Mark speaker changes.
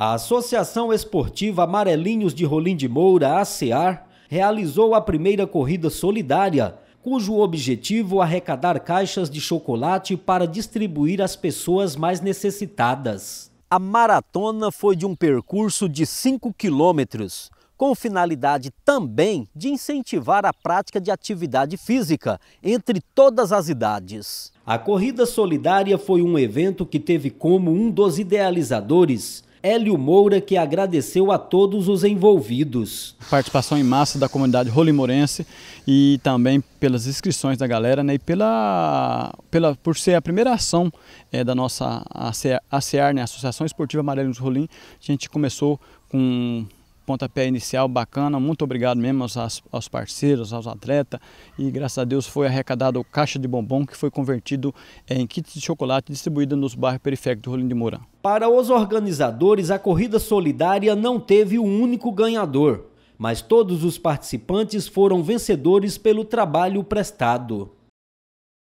Speaker 1: A Associação Esportiva Amarelinhos de Rolim de Moura, ACEAR, realizou a primeira corrida solidária, cujo objetivo é arrecadar caixas de chocolate para distribuir às pessoas mais necessitadas. A maratona foi de um percurso de 5 quilômetros, com finalidade também de incentivar a prática de atividade física entre todas as idades. A Corrida Solidária foi um evento que teve como um dos idealizadores
Speaker 2: Hélio Moura, que agradeceu a todos os envolvidos. Participação em massa da comunidade rolimorense e também pelas inscrições da galera né, e pela, pela, por ser a primeira ação é, da nossa ACEAR, né, Associação Esportiva Amarelo de Rolim, a gente começou com pontapé inicial bacana. Muito obrigado mesmo aos, aos parceiros, aos atletas. E graças a Deus foi arrecadado caixa de bombom que foi convertido em kit de chocolate distribuído nos bairros periféricos do Rolim de Moura. Para os organizadores,
Speaker 1: a corrida solidária não teve um único ganhador, mas todos os participantes foram vencedores pelo trabalho prestado.